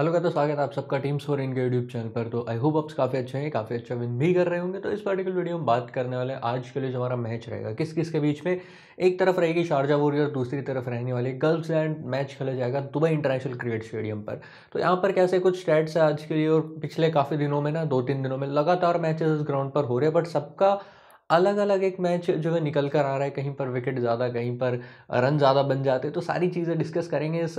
hello का तो स्वागत है आप सबका टीम सोर इनके यूट्यूब चैनल पर तो आई होप आप काफ़ी अच्छे हैं काफ़ी अच्छा विन भी कर रहे होंगे तो इस पर्टिकुलर वीडियो में बात करने वाले हैं आज के लिए जो हमारा मैच रहेगा किस किस के बीच में एक तरफ रहेगी शारजा वॉरियर दूसरी तरफ रहने वाली गर्ल्स एंड मैच खेला जाएगा दुबई इंटरनेशनल क्रिकेट स्टेडियम पर तो यहाँ पर कैसे कुछ स्टैट्स है आज के लिए और पिछले काफ़ी दिनों में ना दो तीन दिनों में लगातार मैचेस ग्राउंड पर हो रहे हैं बट सबका अलग अलग एक मैच जो है निकल कर आ रहा है कहीं पर विकेट ज़्यादा कहीं पर रन ज़्यादा बन जाते तो सारी चीज़ें डिस्कस करेंगे इस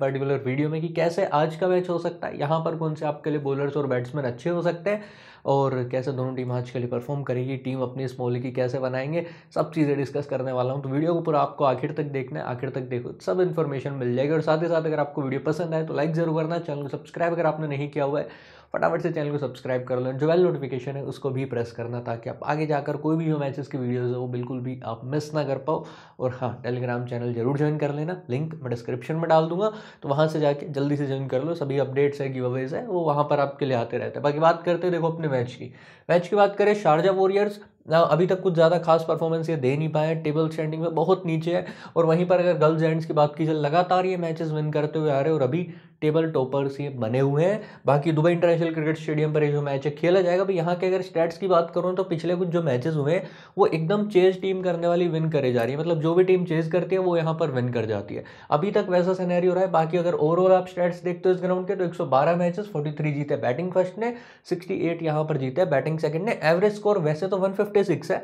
पर्टिकुलर वीडियो में कि कैसे आज का मैच हो सकता है यहाँ पर कौन से आपके लिए बॉलर्स और बैट्समैन अच्छे हो सकते हैं और कैसे दोनों टीम आज के लिए परफॉर्म करेगी टीम अपनी इस मोल की कैसे बनाएंगे सब चीज़ें डिस्कस करने वाला हूँ तो वीडियो को पूरा आपको आखिर तक देखना है आखिर तक देखो सब इन्फॉर्मेशन मिल जाएगी और साथ ही साथ अगर आपको वीडियो पसंद आए तो लाइक ज़रूर करना चैनल को सब्सक्राइब अगर आपने नहीं किया हुआ है फटाफट से चैनल को सब्सक्राइब कर लो जो बेल नोटिफिकेशन है उसको भी प्रेस करना ताकि आप आगे जाकर कोई भी जो मैचेस की वीडियोज़ है वो बिल्कुल भी आप मिस ना कर पाओ और हाँ टेलीग्राम चैनल जरूर ज्वाइन कर लेना लिंक मैं डिस्क्रिप्शन में डाल दूंगा तो वहाँ से जाके जल्दी से ज्वाइन कर लो सभी अपडेट्स है गिव अवेज है वो वहाँ पर आपके लिए आते रहते हैं बाकी बात करते देखो अपने मैच की मैच की बात करें शारजा वॉरियर्स ना अभी तक कुछ ज़्यादा खास परफॉर्मेंस ये दे नहीं पाए टेबल स्टैंडिंग में बहुत नीचे है और वहीं पर अगर गर्ल्स एंड्स की बात की जाए लगातार ये मैचेस विन करते हुए आ रहे और अभी टेबल टॉपर्स ये बने हुए हैं बाकी दुबई इंटरनेशनल क्रिकेट स्टेडियम पर ये जो मैच है खेला जाएगा भाई यहाँ के अगर स्टैट्स की बात करूँ तो पिछले कुछ जो मैचेस हुए हैं वो एकदम चेज टीम करने वाली विन करे जा रही है मतलब जो भी टीम चेज करती है वो यहाँ पर विन कर जाती है अभी तक वैसा हो रहा है बाकी अगर ओवरऑल आप स्टैट्स देखते हो इस ग्राउंड के तो एक मैचेस 43 जीते बैटिंग फर्स्ट ने सिक्सटी यहाँ पर जीते बैटिंग सेकंड ने एवरेज स्कोर वैसे तो वन है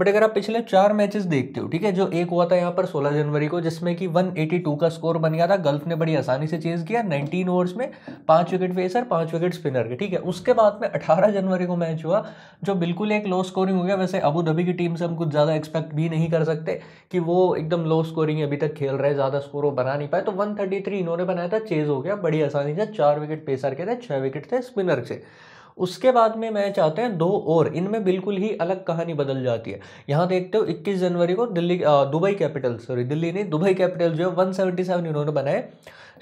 बट अगर आप पिछले चार मैचेस देखते हो ठीक है जो एक हुआ था यहाँ पर 16 जनवरी को जिसमें कि 182 का स्कोर बन गया था गल्फ ने बड़ी आसानी से चेज किया 19 ओवर्स में पांच विकेट फेसर पांच विकेट स्पिनर के ठीक है उसके बाद में 18 जनवरी को मैच हुआ जो बिल्कुल एक लो स्कोरिंग हो गया वैसे अबू धाबी की टीम से हम कुछ ज़्यादा एक्सपेक्ट भी नहीं कर सकते कि वो एकदम लो स्कोरिंग अभी तक खेल रहे ज़्यादा स्कोर वो बना नहीं पाए तो वन इन्होंने बनाया था चेज हो गया बड़ी आसानी से चार विकेट फेसर के थे छः विकेट थे स्पिनर से उसके बाद में मैं चाहते हैं दो और इनमें बिल्कुल ही अलग कहानी बदल जाती है यहाँ देखते हो 21 जनवरी को Delhi Dubai capital sorry Delhi नहीं दुबई कैपिटल जो है 177 इन्होंने बनाए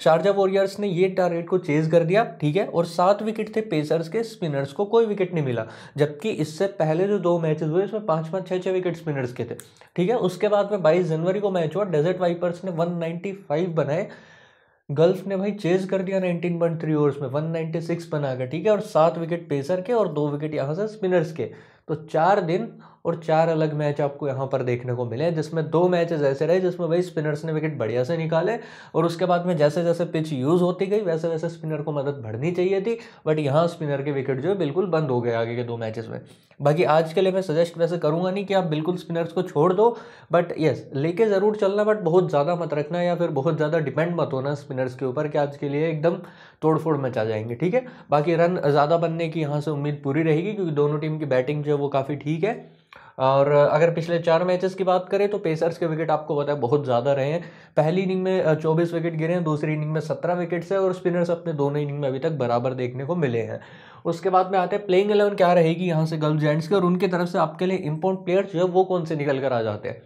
शारजा वॉरियर्स ने ये टारगेट को चेज कर दिया ठीक है और सात विकेट थे पेसर्स के स्पिनर्स को कोई विकेट नहीं मिला जबकि इससे पहले जो दो मैचेस हुए उसमें पाँच पाँच छः छः विकेट स्पिनर्स के थे ठीक है उसके बाद में बाईस जनवरी को मैच हुआ डेजर्ट वाइपर्स ने वन बनाए गल्फ ने भाई चेज कर दिया नाइनटीन पॉइंट थ्री ओवर्स में वन नाइनटी बना बनाकर ठीक है और सात विकेट पेसर के और दो विकेट यहाँ से स्पिनर्स के तो चार दिन और चार अलग मैच आपको यहाँ पर देखने को मिले जिसमें दो मैचेस ऐसे रहे जिसमें वही स्पिनर्स ने विकेट बढ़िया से निकाले और उसके बाद में जैसे जैसे पिच यूज़ होती गई वैसे वैसे स्पिनर को मदद बढ़नी चाहिए थी बट यहाँ स्पिनर के विकेट जो है बिल्कुल बंद हो गए आगे के दो मैचेस में बाकी आज के लिए मैं सजेस्ट वैसे करूँगा नहीं कि आप बिल्कुल स्पिनर्स को छोड़ दो बट येस लेके ज़रूर चलना बट बहुत ज़्यादा मत रखना या फिर बहुत ज़्यादा डिपेंड मत होना स्पिनर्स के ऊपर कि आज के लिए एकदम तोड़फोड़ मचा जाएंगे ठीक है बाकी रन ज़्यादा बनने की यहाँ से उम्मीद पूरी रहेगी क्योंकि दोनों टीम की बैटिंग जो है वो काफ़ी ठीक है और अगर पिछले चार मैचेस की बात करें तो पेसर्स के विकेट आपको पता है बहुत ज़्यादा रहे हैं पहली इनिंग में चौबीस विकेट गिरे हैं दूसरी इनिंग में सत्रह विकेट्स है और स्पिनर्स अपने दोनों इनिंग में अभी तक बराबर देखने को मिले हैं उसके बाद में आते हैं प्लेइंग एलेवन क्या रहेगी यहाँ से गर्ल जेंट्स की और उनकी तरफ से आपके लिए इम्पोर्ट प्लेयर्स जो है वो कौन से निकल कर आ जाते हैं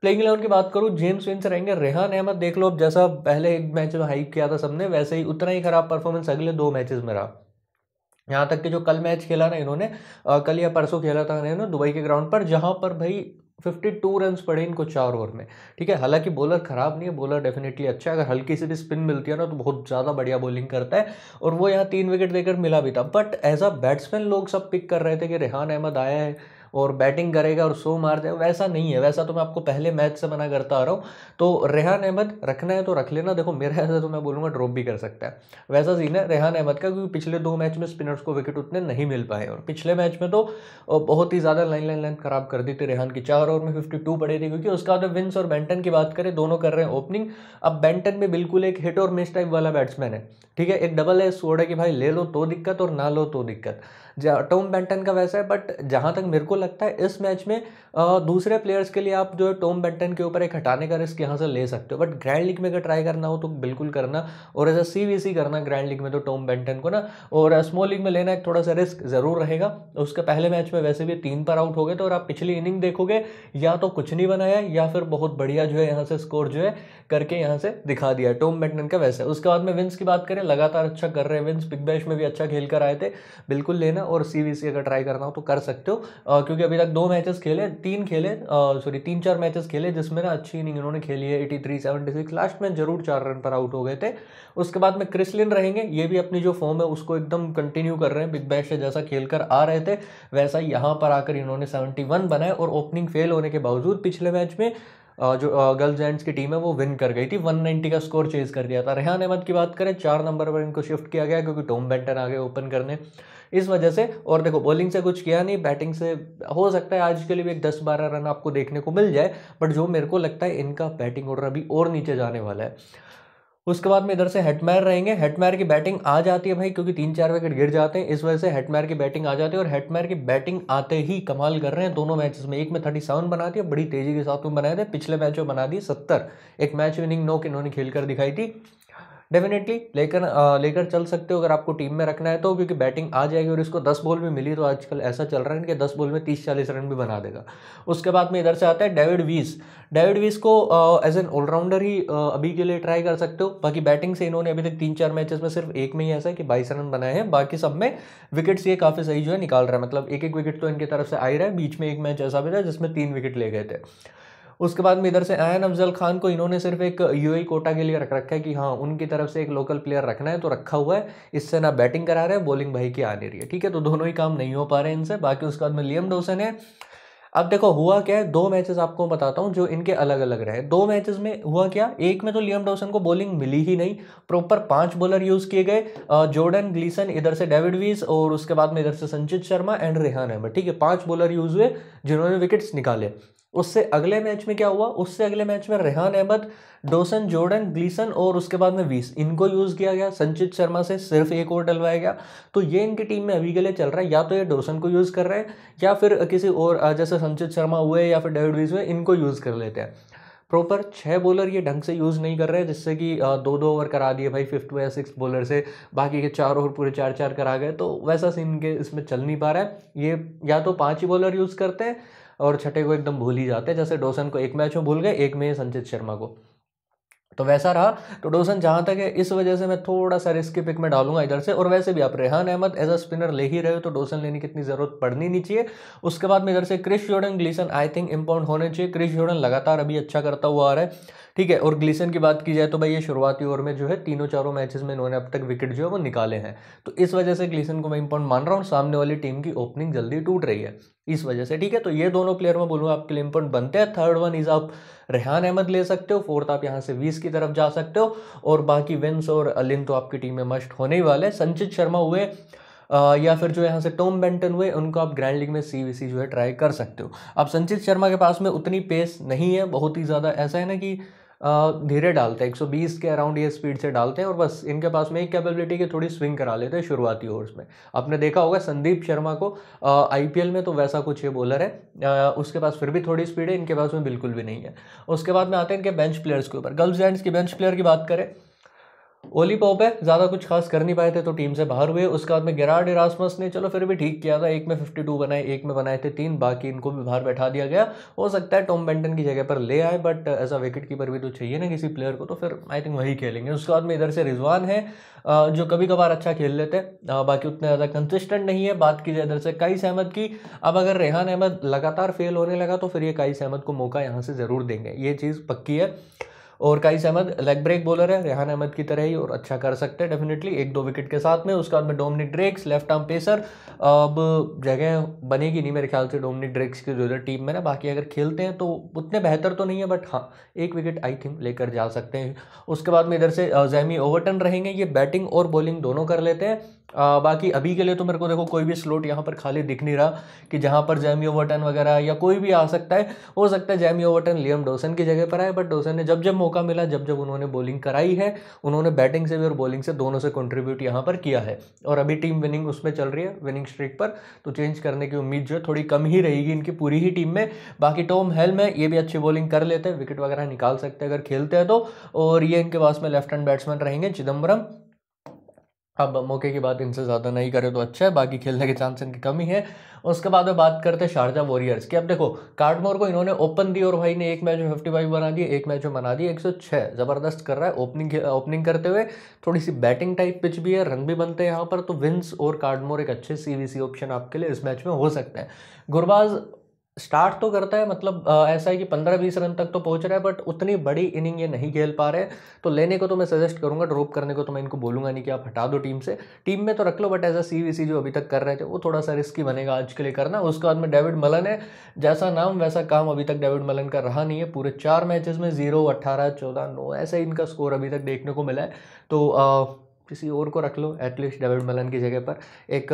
प्लेइंग इलेवन की बात करूँ जेम्स विंस रहेंगे रेहान अहमद देख लो अब जैसा पहले एक मैच में हाइप किया था सबने वैसे ही उतना ही खराब परफॉर्मेंस अगले दो मैचेस में रहा यहाँ तक कि जो कल मैच खेला ना इन्होंने कल या परसों खेला था इन्होंने दुबई के ग्राउंड पर जहाँ पर भाई 52 रन पड़े इनको चार ओवर में ठीक है हालांकि बॉलर ख़राब नहीं है बॉलर डेफिनेटली अच्छा है अगर हल्की सी भी स्पिन मिलती है ना तो बहुत ज़्यादा बढ़िया बॉलिंग करता है और वो यहाँ तीन विकेट देकर मिला भी था बट एज अ बैट्समैन लोग सब पिक कर रहे थे कि रेहान अहमद आया है और बैटिंग करेगा और सो मार जाएगा वैसा नहीं है वैसा तो मैं आपको पहले मैच से मना करता आ रहा हूँ तो रेहान अहमद रखना है तो रख लेना देखो मेरा ऐसा तो मैं बोलूँगा ड्रॉप भी कर सकता है वैसा सीन है रेहान अहमद का क्योंकि पिछले दो मैच में स्पिनर्स को विकेट उतने नहीं मिल पाए और पिछले मैच में तो बहुत ही ज़्यादा लाइन लाइन लाइन ख़राब कर दी थी रेहान की चार ओवर में फिफ्टी टू पड़ी थी क्योंकि उसका अगर विंस और बैंटन की बात करें दोनों कर रहे हैं ओपनिंग अब बैंटन में बिल्कुल एक हिट और मिस टाइप वाला बैट्समैन है ठीक है एक डबल है सोडा कि भाई ले लो तो दिक्कत और ना लो तो दिक्कत टॉम बेंटन का वैसा है बट जहाँ तक मेरे को लगता है इस मैच में दूसरे प्लेयर्स के लिए आप जो है टॉम बेंटन के ऊपर एक हटाने का रिस्क यहाँ से ले सकते हो बट ग्रैंड लीग में अगर ट्राई करना हो तो बिल्कुल करना और एज अ सी करना ग्रैंड लीग में तो टॉम बेंटन को ना और स्मॉल लीग में लेना एक थोड़ा सा रिस्क ज़रूर रहेगा उसके पहले मैच में वैसे भी तीन पर आउट हो गए तो और आप पिछली इनिंग देखोगे या तो कुछ नहीं बनाया या फिर बहुत बढ़िया जो है यहाँ से स्कोर जो है करके यहाँ से दिखा दिया टॉम बेंटन का वैसे उसके बाद में विंस की बात करें लगातार अच्छा कर रहे हैं विंस बिग बैश में भी अच्छा खेल कर आए थे बिल्कुल लेना और सी अगर ट्राई करना हो तो कर सकते हो क्योंकि अभी तक दो मैचेस खेले तीन खेले सॉरी तीन चार मैचेस खेले जिसमें ना अच्छी इनिंग इन्होंने खेली है eighty three seventy six last में जरूर चार रन पर आउट हो गए थे उसके बाद में क्रिसलिन रहेंगे ये भी अपनी जो फॉर्म है उसको एकदम कंटिन्यू कर रहे हैं बिग बैश से जैसा खेल कर आ रहे थे वैसा यहाँ पर आकर इन्होंने सेवेंटी वन बनाए और ओपनिंग फेल होने के बावजूद पिछले मैच में जो गर्ल्स जेंट्स की टीम है वो विन कर गई थी 190 का स्कोर चेज कर दिया था रेहान अहमद की बात करें चार नंबर पर इनको शिफ्ट किया गया क्योंकि टॉम बेंटन आ गए ओपन करने इस वजह से और देखो बॉलिंग से कुछ किया नहीं बैटिंग से हो सकता है आज के लिए भी एक दस बारह रन आपको देखने को मिल जाए बट जो मेरे को लगता है इनका बैटिंग ऑर्डर अभी और नीचे जाने वाला है उसके बाद में इधर से हेटमैर रहेंगे हेटमैर की बैटिंग आ जाती है भाई क्योंकि तीन चार विकेट गिर जाते हैं इस वजह से हेटमैर की बैटिंग आ जाती है और हेटमैर की बैटिंग आते ही कमाल कर रहे हैं दोनों मैचेस में एक में थर्टी सेवन बना दिया बड़ी तेजी के साथ में बनाए थे पिछले मैच में बना दी सत्तर एक मैच विनिंग नौ इन्होंने खेल कर दिखाई थी डेफिनेटली लेकर लेकर चल सकते हो अगर आपको टीम में रखना है तो क्योंकि बैटिंग आ जाएगी और इसको दस बॉल में मिली तो आजकल ऐसा चल रहा है कि दस बॉल में तीस चालीस रन भी बना देगा उसके बाद में इधर से आता है डेविड वीस डेविड वीस को एज एन ऑलराउंडर ही uh, अभी के लिए ट्राई कर सकते हो बाकी बैटिंग से इन्होंने अभी तक तीन चार मैचेस में सिर्फ एक में ही ऐसा है कि बाईस रन बनाए हैं बाकी सब में विकेट्स ये काफ़ी सही जो है निकाल रहा है मतलब एक एक विकेट तो इनकी तरफ से आ ही रहा है बीच में एक मैच ऐसा भी था जिसमें तीन विकेट ले गए थे उसके बाद में इधर से आयन अफजल खान को इन्होंने सिर्फ एक यू e कोटा के लिए रख रखा है कि हाँ उनकी तरफ से एक लोकल प्लेयर रखना है तो रखा हुआ है इससे ना बैटिंग करा रहे हैं बॉलिंग भाई की आ नहीं रही है ठीक है तो दोनों ही काम नहीं हो पा रहे हैं इनसे बाकी उसके बाद में लियम डोसन है अब देखो हुआ क्या है दो मैचेस आपको बताता हूँ जो इनके अलग अलग रहे दो मैचेस में हुआ क्या एक में तो लियम डॉसन को बॉलिंग मिली ही नहीं प्रॉपर पांच बॉलर यूज़ किए गए जॉर्डन ग्लीसन इधर से डेविड वीज और उसके बाद में इधर से संचित शर्मा एंड रेहान अहमद ठीक है पांच बॉलर यूज़ हुए जिन्होंने विकेट्स निकाले उससे अगले मैच में क्या हुआ उससे अगले मैच में Rehan Ahmed Dawson Jordan Gleeson और उसके बाद में वीस इनको यूज़ किया गया संचित शर्मा से सिर्फ एक ओवर डलवाया गया तो ये इनकी टीम में अभी के लिए चल रहा है या तो ये डोसन को यूज़ कर रहे हैं या फिर किसी और जैसे संचित शर्मा हुए या फिर डेविड वीस हुए इनको यूज़ कर लेते हैं प्रॉपर छः बॉलर ये ढंग से यूज़ नहीं कर रहे हैं जिससे कि दो दो ओवर करा दिए भाई फिफ्थ या सिक्स बॉलर से बाकी के चार ओवर पूरे चार चार करा गए तो वैसा सीन के इसमें चल नहीं पा रहा है ये या तो पाँच ही बॉलर यूज़ करते हैं और छठे को एकदम भूल ही जाते हैं जैसे डोसन को एक मैच में भूल गए एक में संचित शर्मा को तो वैसा रहा तो डोसन जहां तक है इस वजह से मैं थोड़ा सा रिस्की पिक में डालूंगा इधर से और वैसे भी आप Rehan Ahmed as a spinner ले ही रहे हो तो डोसन लेने की इतनी जरूरत पड़नी नहीं चाहिए उसके बाद में इधर से Chris Jordan Gleeson I think इम्पाउंड होने चाहिए क्रिश जोर्डन लगातार अभी अच्छा करता हुआ आ रहा है ठीक है और ग्लिसन की बात की जाए तो भाई ये शुरुआती ओवर में जो है तीनों चारों मैचेस में इन्होंने अब तक विकेट जो है वो निकाले हैं तो इस वजह से ग्लिसन को मैं इंपॉर्टेंट मान रहा हूँ सामने वाली टीम की ओपनिंग जल्दी टूट रही है इस वजह से ठीक है तो ये दोनों प्लेयर मैं बोलूँगा आपके लिए इंपॉर्टेंट बनते हैं थर्ड वन इज़ आप रेहान अहमद ले सकते हो फोर्थ आप यहाँ से वीस की तरफ जा सकते हो और बाकी विन्स और अलिन तो आपकी टीम में मस्ट होने ही वाले संचित शर्मा हुए आ, या फिर जो यहाँ से टॉम बेंटन हुए उनको आप ग्रैंड लीग में सी वी सी जो है ट्राई कर सकते हो अब संचित शर्मा के पास में उतनी पेस नहीं है बहुत ही ज़्यादा ऐसा है ना कि धीरे डालते हैं बीस के अराउंड ये स्पीड से डालते हैं और बस इनके पास में एक कैपेबिलिटी की थोड़ी स्विंग करा लेते हैं शुरुआती ओवर्स में आपने देखा होगा संदीप शर्मा को एल में तो वैसा कुछ ये बॉलर है उसके पास फिर भी थोड़ी स्पीड है इनके पास में बिल्कुल भी नहीं है उसके बाद में आते हैं इनके बेंच प्लेयर्स के ऊपर गर्ल्स जैंट्स की बेंच प्लेयर की बात करें ओली पॉप है ज़्यादा कुछ खास कर नहीं पाए थे तो टीम से बाहर हुए उसके बाद में गिराड इरासमस ने चलो फिर भी ठीक किया था एक में 52 बनाए एक में बनाए थे तीन बाकी इनको भी बाहर बैठा दिया गया हो सकता है टॉम बेंटन की जगह पर ले आए but as a wicket keeper भी तो चाहिए ना किसी प्लेयर को तो फिर आई थिंक वही खेलेंगे उसके बाद में इधर से रिजवान है जो कभी कभार अच्छा खेल लेते हैं बाकी उतने ज़्यादा कंसिस्टेंट नहीं है बात की जाए इधर से कई सहमत की अब अगर रेहान अहमद लगातार फेल होने लगा तो फिर ये कई सहमत को मौका यहाँ से ज़रूर देंगे ये चीज़ पक्की है और Qais Ahmad leg break bowler है रेहान अहमद की तरह ही और अच्छा कर सकते हैं डेफिनेटली एक दो विकेट के साथ में उसके बाद में Dominic Drakes left arm pacer अब जगह बनेगी नहीं मेरे ख्याल से डोमिनिक ड्रेक्स की जो टीम में ना बाकी अगर खेलते हैं तो उतने बेहतर तो नहीं है बट हाँ एक विकेट आई थिंक लेकर जा सकते हैं उसके बाद में इधर से जैमी ओवरटन रहेंगे ये बैटिंग और बॉलिंग दोनों कर लेते हैं आ, बाकी अभी के लिए तो मेरे को देखो कोई भी स्लोट यहाँ पर खाली दिख नहीं रहा कि जहाँ पर जैमी ओवरटन वगैरह या कोई भी आ सकता है हो सकता है जैमी ओवरटन लियम डोसन की जगह पर आए बट डोसन ने जब जब मौका मिला जब जब उन्होंने बॉलिंग कराई है उन्होंने बैटिंग से भी और बॉलिंग से दोनों से कंट्रीब्यूट यहाँ पर किया है और अभी टीम विनिंग उसमें चल रही है विनिंग स्ट्रीक पर तो चेंज करने की उम्मीद जो है थोड़ी कम ही रहेगी इनकी पूरी ही टीम में बाकी टॉम हेल में ये भी अच्छी बॉलिंग कर लेते हैं विकेट वगैरह निकाल सकते हैं अगर खेलते हैं तो और ये इनके पास में लेफ्ट हैंड बैट्समैन रहेंगे चिदम्बरम अब मौके की बात इनसे ज़्यादा नहीं करें तो अच्छा है बाकी खेलने के चांस इनकी कमी है उसके बाद में बात करते हैं शारजा वॉरियर्स की अब देखो कार्डमोर को इन्होंने ओपन दी और भाई ने एक मैच में फिफ्टी फाइव बना दी एक मैच में बना दी एक सौ छः ज़बरदस्त कर रहा है ओपनिंग ओपनिंग करते हुए थोड़ी सी बैटिंग टाइप पिच भी है रन भी बनते हैं यहाँ पर तो विंस और कार्डमोर एक अच्छे सी ऑप्शन आपके लिए इस मैच में हो सकते हैं गुरबाज स्टार्ट तो करता है मतलब आ, ऐसा है कि पंद्रह बीस रन तक तो पहुंच रहा है बट उतनी बड़ी इनिंग ये नहीं खेल पा रहे तो लेने को तो मैं सजेस्ट करूंगा ड्रॉप करने को तो मैं इनको बोलूंगा नहीं कि आप हटा दो टीम से टीम में तो रख लो बट एज अ सी जो अभी तक कर रहे थे वो थोड़ा सा रिस्की बनेगा आज के लिए करना उसके बाद में डेविड मलन है जैसा नाम वैसा काम अभी तक डेविड मलन का रहा नहीं है पूरे चार मैचेज में जीरो अट्ठारह चौदह नौ ऐसे इनका स्कोर अभी तक देखने को मिला है तो किसी और को रख लो एटलीस्ट डेविड मलन की जगह पर एक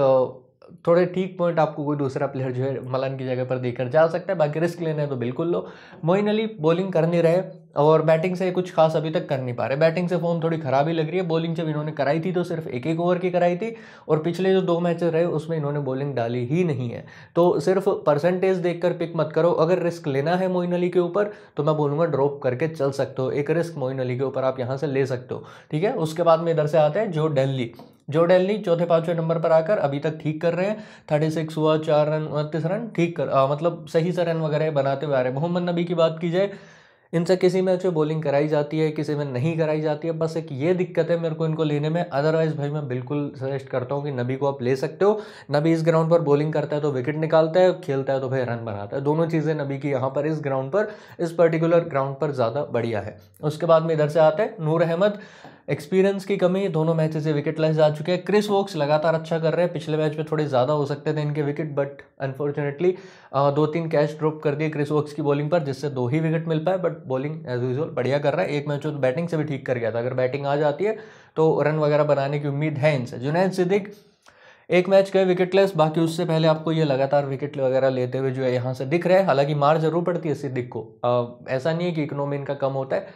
थोड़े ठीक पॉइंट आपको कोई दूसरा प्लेयर जो है मलान की जगह पर देकर जा सकता है बाकी रिस्क लेना है तो बिल्कुल लो मोइन अली बॉलिंग कर नहीं रहे और बैटिंग से कुछ खास अभी तक कर नहीं पा रहे बैटिंग से फॉर्म थोड़ी खराब ही लग रही है बॉलिंग जब इन्होंने कराई थी तो सिर्फ एक एक ओवर की कराई थी और पिछले जो दो मैच रहे उसमें इन्होंने बॉलिंग डाली ही नहीं है तो सिर्फ परसेंटेज देखकर पिक मत करो अगर रिस्क लेना है मोइन अली के ऊपर तो मैं बोलूँगा ड्रॉप करके चल सकते हो एक रिस्क मोइन अली के ऊपर आप यहाँ से ले सकते हो ठीक है उसके बाद में इधर से आते हैं जो डेली जो डेली चौथे पाँचवें नंबर पर आकर अभी तक ठीक कर रहे हैं थर्टी सिक्स हुआ चार रन उनतीस रन ठीक कर आ, मतलब सही से रन वगैरह बनाते हुए आ रहे हैं मोहम्मद नबी की बात की जाए इनसे किसी में अच्छे बॉलिंग कराई जाती है किसी में नहीं कराई जाती है बस एक ये दिक्कत है मेरे को इनको लेने में अदरवाइज़ भाई मैं बिल्कुल सजेस्ट करता हूँ कि नबी को आप ले सकते हो नबी इस ग्राउंड पर बॉलिंग करता है तो विकेट निकालता है खेलता है तो भाई रन बनाता है दोनों चीज़ें नबी की यहाँ पर इस ग्राउंड पर इस पर्टिकुलर ग्राउंड पर ज़्यादा बढ़िया है उसके बाद में इधर से आते हैं नूर अहमद एक्सपीरियंस की कमी दोनों मैचेस से विकेट लेस जा चुके हैं क्रिस वोक्स लगातार अच्छा कर रहे हैं पिछले मैच में थोड़े ज़्यादा हो सकते थे इनके विकेट बट अनफॉर्चुनेटली दो तीन कैच ड्रॉप कर दिए क्रिस वोक्स की बॉलिंग पर जिससे दो ही विकेट मिल पाए बट बॉलिंग एज यूजल बढ़िया कर रहा है एक मैच तो बैटिंग से भी ठीक कर गया था अगर बैटिंग आ जाती है तो रन वगैरह बनाने की उम्मीद है इनसे जुनैद सिद्दीक एक मैच गए विकेटलेस बाकी उससे पहले आपको ये लगातार विकेट वगैरह लेते हुए जो है यहाँ से दिख रहे हैं हालांकि मार जरूर पड़ती है सिद्दिक को आ, ऐसा नहीं है कि इकोनॉमी इनका कम होता है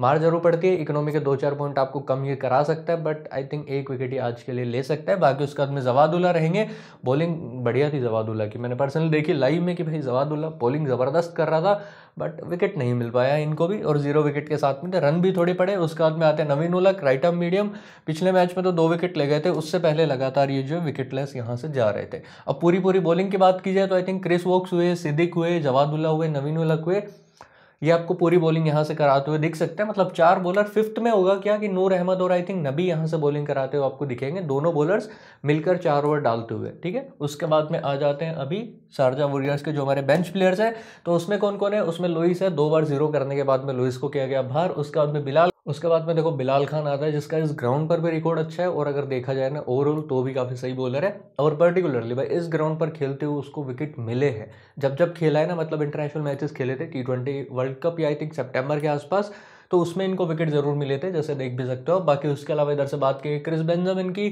मार जरूर पड़ती है इकोनॉमी के दो चार पॉइंट आपको कम ये करा सकता है बट आई थिंक एक विकेट ही आज के लिए ले सकता है बाकी उसके बाद में जवादुल्ला रहेंगे बॉलिंग बढ़िया थी जवादुल्ला की मैंने पर्सनली देखी लाइव में कि भाई जवादुल्ला बॉलिंग ज़बरदस्त कर रहा था बट विकेट नहीं मिल पाया इनको भी और जीरो विकेट के साथ में तो रन भी थोड़े पड़े उसके बाद में आते हैं नवीन उलक राइट आर्म मीडियम पिछले मैच में तो दो विकेट ले गए थे उससे पहले लगातार ये जो विकेटलेस यहाँ से जा रहे थे अब पूरी पूरी बॉलिंग की बात की जाए तो आई थिंक क्रिस वॉक्स हुए सिद्दिक हुए जवादुल्ला हुए नवीन उलक हुए ये आपको पूरी बॉलिंग यहाँ से कराते हुए दिख सकते हैं मतलब चार बॉलर फिफ्थ में होगा क्या कि नूर अहमद और आई थिंक नबी यहाँ से बॉलिंग कराते हुए आपको दिखेंगे दोनों बॉलर्स मिलकर चार ओवर डालते हुए ठीक है उसके बाद में आ जाते हैं अभी शारजा वॉरियर्स के जो हमारे बेंच प्लेयर्स हैं तो उसमें कौन कौन है उसमें लुइस है दो बार जीरो करने के बाद में लुइस को किया गया बाहर उसके बाद में बिलाल उसके बाद में देखो बिलाल खान आता है जिसका इस ग्राउंड पर भी रिकॉर्ड अच्छा है और अगर देखा जाए ना ओवरऑल तो भी काफ़ी सही बॉलर है और पर्टिकुलरली भाई इस ग्राउंड पर खेलते हुए उसको विकेट मिले हैं जब जब खेला है ना मतलब इंटरनेशनल मैचेस खेले थे टी ट्वेंटी वर्ल्ड कप या आई थिंक सेप्टेम्बर के आसपास तो उसमें इनको विकेट ज़रूर मिले थे जैसे देख भी सकते हो बाकी उसके अलावा इधर से बात की क्रिस बेंजामिन की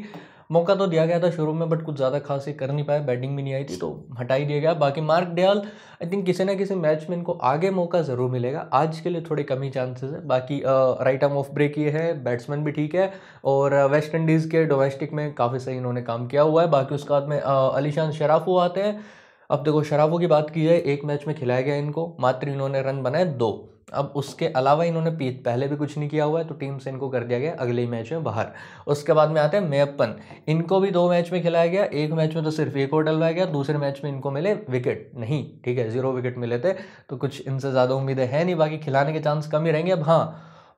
मौका तो दिया गया था शुरू में बट कुछ ज़्यादा खास ये कर नहीं पाया बैटिंग भी नहीं आई थी तो, तो हटा ही दिया गया बाकी मार्क डयाल आई थिंक किसी ना किसी मैच में इनको आगे मौका ज़रूर मिलेगा आज के लिए थोड़े कम ही चांसेस है बाकी राइट आर्म ऑफ ब्रेक ये है बैट्समैन भी ठीक है और वेस्ट इंडीज़ के डोमेस्टिक में काफ़ी सही इन्होंने काम किया हुआ है बाकी उसके बाद में अलीशान शराफ वो आते हैं अब देखो शराबों की बात की जाए एक मैच में खिलाया गया इनको मात्र इन्होंने रन बनाए दो अब उसके अलावा इन्होंने पहले भी कुछ नहीं किया हुआ है तो टीम से इनको कर दिया गया अगले ही मैच में बाहर उसके बाद में आते हैं मेअपन इनको भी दो मैच में खिलाया गया एक मैच में तो सिर्फ एक और डलवाया गया दूसरे मैच में इनको मिले विकेट नहीं ठीक है जीरो विकेट मिले थे तो कुछ इनसे ज़्यादा उम्मीदें हैं नहीं बाकी खिलाने के चांस कम ही रहेंगे अब हाँ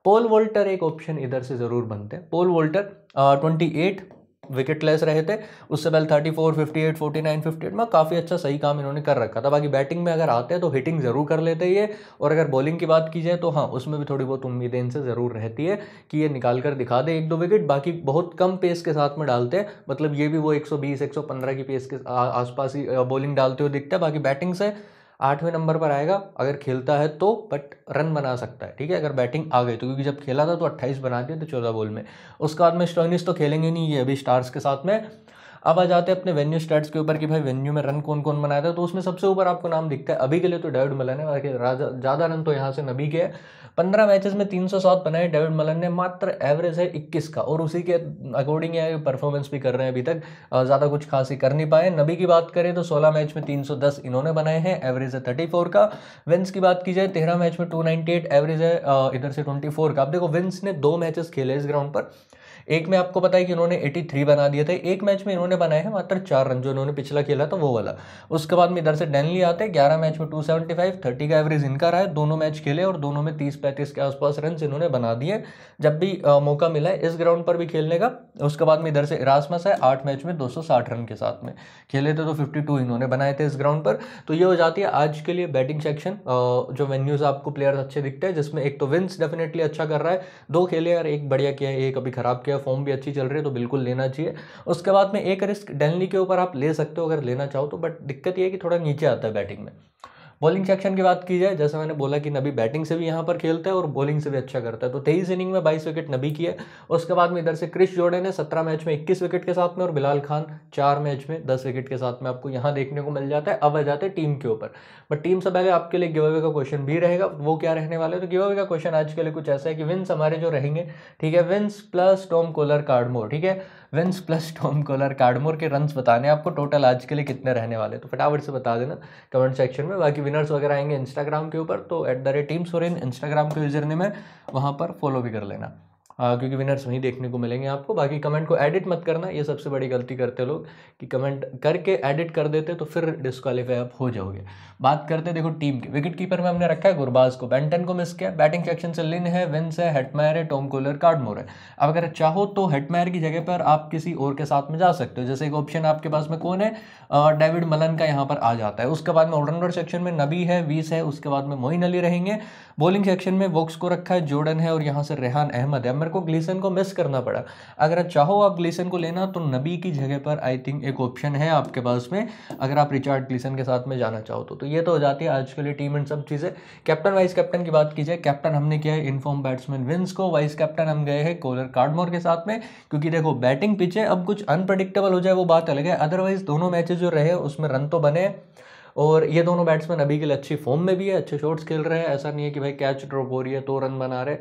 पोल वोल्टर एक ऑप्शन इधर से ज़रूर बनते हैं Paul Walter twenty eight wicket लेस रहे थे उससे पहले thirty four fifty eight forty nine fifty eight में काफ़ी अच्छा सही काम इन्होंने कर रखा था बाकी बैटिंग में अगर आते हैं तो हिटिंग ज़रूर कर लेते ये और अगर बॉलिंग की बात की जाए तो हाँ उसमें भी थोड़ी बहुत उम्मीदें इनसे ज़रूर रहती है कि ये निकाल कर दिखा दे एक दो विकेट बाकी बहुत कम पेस के साथ में डालते हैं मतलब ये भी वो एक सौ बीस एक सौ पंद्रह की पेस के आसपास ही बॉलिंग डालते हुए दिखता है बाकी बैटिंग से आठवें नंबर पर आएगा अगर खेलता है तो बट रन बना सकता है ठीक है अगर बैटिंग आ गई तो क्योंकि जब खेला था तो अट्ठाईस बना दिए थे चौदह बॉल में उसके बाद में स्टोनिस तो खेलेंगे नहीं ये अभी स्टार्स के साथ में अब आ जाते हैं अपने वेन्यू स्टार्ट के ऊपर कि भाई वेन्यू में रन कौन कौन बनाया था तो उसमें सबसे ऊपर आपको नाम दिखता है अभी के लिए तो डेविड मलन है ज़्यादा रन तो यहाँ से नबी के पंद्रह मैचेस में तीन सौ सात बनाए डेविड मलन ने मात्र एवरेज है इक्कीस का और उसी के अकॉर्डिंग है परफॉर्मेंस भी कर रहे हैं अभी तक ज़्यादा कुछ खास ही कर नहीं पाए नबी की बात करें तो सोलह मैच में तीन सौ दस इन्होंने बनाए हैं एवरेज है थर्टी फोर का विंस की बात की जाए तेरह मैच में टू नाइनटी एट एवरेज है इधर से ट्वेंटी फोर का आप देखो विंस ने दो मैचेस खेले इस ग्राउंड पर एक में आपको पता है कि उन्होंने 83 बना दिए थे एक मैच में इन्होंने बनाए हैं मात्र चार रन जो इन्होंने पिछला खेला था वो वाला उसके बाद में इधर से डेनली आते हैं ग्यारह मैच में टू सेवेंटी फाइव थर्टी का एवरेज इनका रहा है दोनों मैच खेले और दोनों में तीस पैंतीस के आसपास रन इन्होंने बना दिए जब भी आ, मौका मिला है इस ग्राउंड पर भी खेलने का उसके बाद में इधर से इरासमस है आठ मैच में दो रन के साथ में खेले थे तो फिफ्टी इन्होंने बनाए थे इस ग्राउंड पर तो ये हो जाती है आज के लिए बैटिंग सेक्शन जो वेन्यूज़ आपको प्लेयर्स अच्छे दिखते हैं जिसमें एक तो विंस डेफिनेटली अच्छा कर रहा है दो खेले और एक बढ़िया किया है एक अभी खराब किया है फॉर्म भी अच्छी चल रही है तो बिल्कुल लेना चाहिए उसके बाद में एक रिस्क डेलनी के ऊपर आप ले सकते हो अगर लेना चाहो तो बट दिक्कत ये है कि थोड़ा नीचे आता है बैटिंग में बॉलिंग सेक्शन की बात की जाए जैसे मैंने बोला कि नबी बैटिंग से भी यहाँ पर खेलता है और बॉलिंग से भी अच्छा करता है तो तेईस इनिंग में बाईस विकेट नबी की है उसके बाद में इधर से क्रिश जोड़े ने सत्रह मैच में इक्कीस विकेट के साथ में और बिलाल खान चार मैच में दस विकेट के साथ में आपको यहाँ देखने को मिल जाता है अब आ जाते हैं टीम के ऊपर बट टीम से पहले आपके लिए गिवावे का क्वेश्चन भी रहेगा वो क्या रहने वाला है तो गिवावे का क्वेश्चन आज के लिए कुछ ऐसा है कि विंस हमारे जो रहेंगे ठीक है Vince plus Tom Kohler Cadmore ठीक है Vince plus Tom Kohler Cadmore के रन्स बताने आपको टोटल आज के लिए कितने रहने वाले तो फटाफट से बता देना कमेंट सेक्शन में बाकी विनर्स वगैरह आएंगे इंस्टाग्राम के ऊपर तो at the rate team Soren Instagram के यूजर में वहाँ पर फॉलो भी कर लेना आ, हाँ, क्योंकि विनर्स वहीं देखने को मिलेंगे आपको बाकी कमेंट को एडिट मत करना ये सबसे बड़ी गलती करते लोग कि कमेंट करके एडिट कर देते तो फिर डिस्कालीफाई आप हो जाओगे बात करते देखो टीम के विकेट कीपर में हमने रखा है गुरबाज को बैंटन को मिस किया बैटिंग सेक्शन से लिन है विंस है हेटमायर है टॉम कोलर कार्डमोर है अब अगर चाहो तो हेटमायर की जगह पर आप किसी और के साथ में जा सकते हो जैसे एक ऑप्शन आपके पास में कौन है डेविड मलन का यहाँ पर आ जाता है उसके बाद में ऑलराउंडर सेक्शन में नबी है वीस है उसके बाद में मोइन अली रहेंगे बॉलिंग सेक्शन में वोक्स को रखा है जोर्डन है और यहाँ से रेहान अहमद है मेरे को ग्लिसन को मिस करना पड़ा अगर चाहो आप ग्लिसन को लेना तो नबी की जगह पर आई थिंक एक ऑप्शन है आपके पास में अगर आप रिचार्ड ग्लिसन के साथ में जाना चाहो तो, तो ये तो हो जाती है आज के लिए टीम एंड सब चीज़ें कैप्टन वाइस कैप्टन की बात की जाए कैप्टन हमने किया है इनफॉर्म बैट्समैन विंस को वाइस कैप्टन हम गए हैं कोलर कार्डमोर के साथ में क्योंकि देखो बैटिंग पिच है अब कुछ अनप्रडिक्टेबल हो जाए वो बात अलग है अदरवाइज दोनों मैचेज जो रहे उसमें रन तो बने और ये दोनों बैट्समैन अभी के लिए अच्छी फॉर्म में भी है अच्छे शॉट्स खेल रहे हैं ऐसा नहीं है कि भाई कैच ड्रॉप हो रही है तो रन बना रहे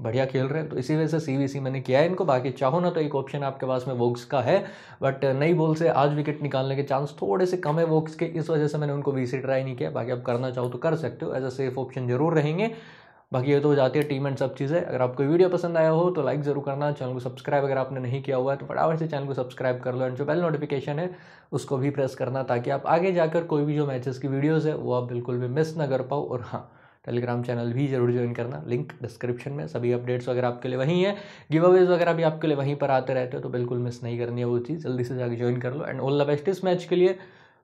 बढ़िया खेल रहे हैं तो इसी वजह से सी मैंने किया है इनको बाकी चाहो ना तो एक ऑप्शन आपके पास में वोक्स का है बट नई बॉल से आज विकेट निकालने के चांस थोड़े से कम है वोक्स के इस वजह से मैंने उनको वीसी ट्राई नहीं किया बाकी आप करना चाहो तो कर सकते हो एज अ सेफ ऑप्शन जरूर रहेंगे बाकी ये तो हो जाती है टीम एंड सब चीज़ें अगर आपको वीडियो पसंद आया हो तो लाइक ज़रूर करना चैनल को सब्सक्राइब अगर आपने नहीं किया हुआ है तो फटाफट से चैनल को सब्सक्राइब कर लो एंड जो बेल नोटिफिकेशन है उसको भी प्रेस करना ताकि आप आगे जाकर कोई भी जो मैचेस की वीडियोज़ है वो आप बिल्कुल भी मिस ना कर पाओ और हाँ टेलीग्राम चैनल भी जरूर ज्वाइन करना लिंक डिस्क्रिप्शन में सभी अपडेट्स वगैरह आपके लिए वहीं है गिव अवेज वगैरह भी आपके लिए वहीं पर आते रहते हो तो बिल्कुल मिस नहीं करनी है वो चीज़ जल्दी से जाकर ज्वाइन कर लो एंड ऑल द बेस्ट इस मैच के लिए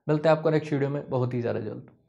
मिलते हैं आपको नेक्स्ट वीडियो में बहुत ही ज़्यादा जल्द